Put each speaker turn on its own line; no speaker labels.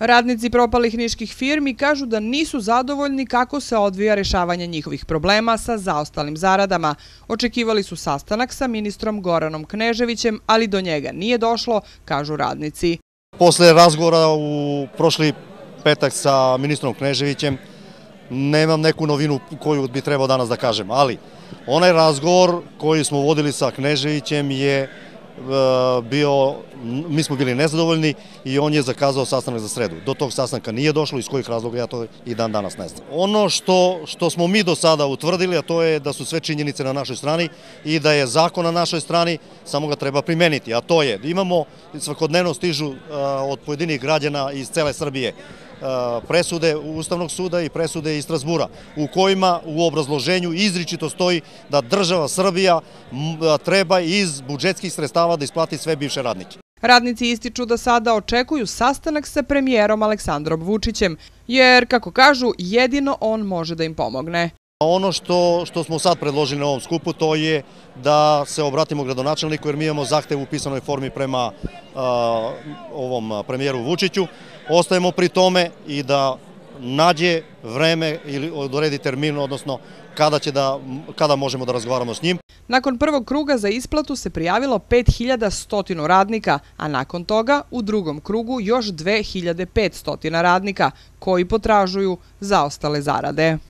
Radnici propalih niških firmi kažu da nisu zadovoljni kako se odvija rešavanje njihovih problema sa zaostalim zaradama. Očekivali su sastanak sa ministrom Goranom Kneževićem, ali do njega nije došlo, kažu radnici.
Posle razgovora u prošli petak sa ministrom Kneževićem, nemam neku novinu koju bi trebao danas da kažem, ali onaj razgovor koji smo vodili sa Kneževićem je Eh, bio, mi smo bili nezadovoljni i on je zakazao sastanak za sredu. Do tog sastanka nije došlo, iz kojih razloga ja to i dan danas ne znam. Ono što, što smo mi do sada utvrdili, a to je da su sve činjenice na našoj strani i da je zakon na našoj strani, samo ga treba primeniti. A to je, da imamo, svakodnevno stižu eh, od pojedinih građana iz cele Srbije E, presude Ustavnog suda i presude iz Strasbura, u kojima u obrazloženju izričito stoji da država Srbija e,
treba iz budžetskih sredstava da isplati sve bivše radnike. Radnici ističu da sada očekuju sastanak sa premijerom Aleksandrom Vučićem, jer, kako kažu, jedino on može da im pomogne. Ono što,
što smo sad predložili na ovom skupu to je da se obratimo gradonačelniku jer mi imamo zahtev u pisanoj formi prema e, ovom premijeru Vučiću ostajemo pri tome i da nađe vreme ili odredi
termin, odnosno kada, će da, kada možemo da razgovaramo s njim. Nakon prvog kruga za isplatu se prijavilo 5100 radnika, a nakon toga u drugom krugu još 2500 radnika koji potražuju zaostale zarade.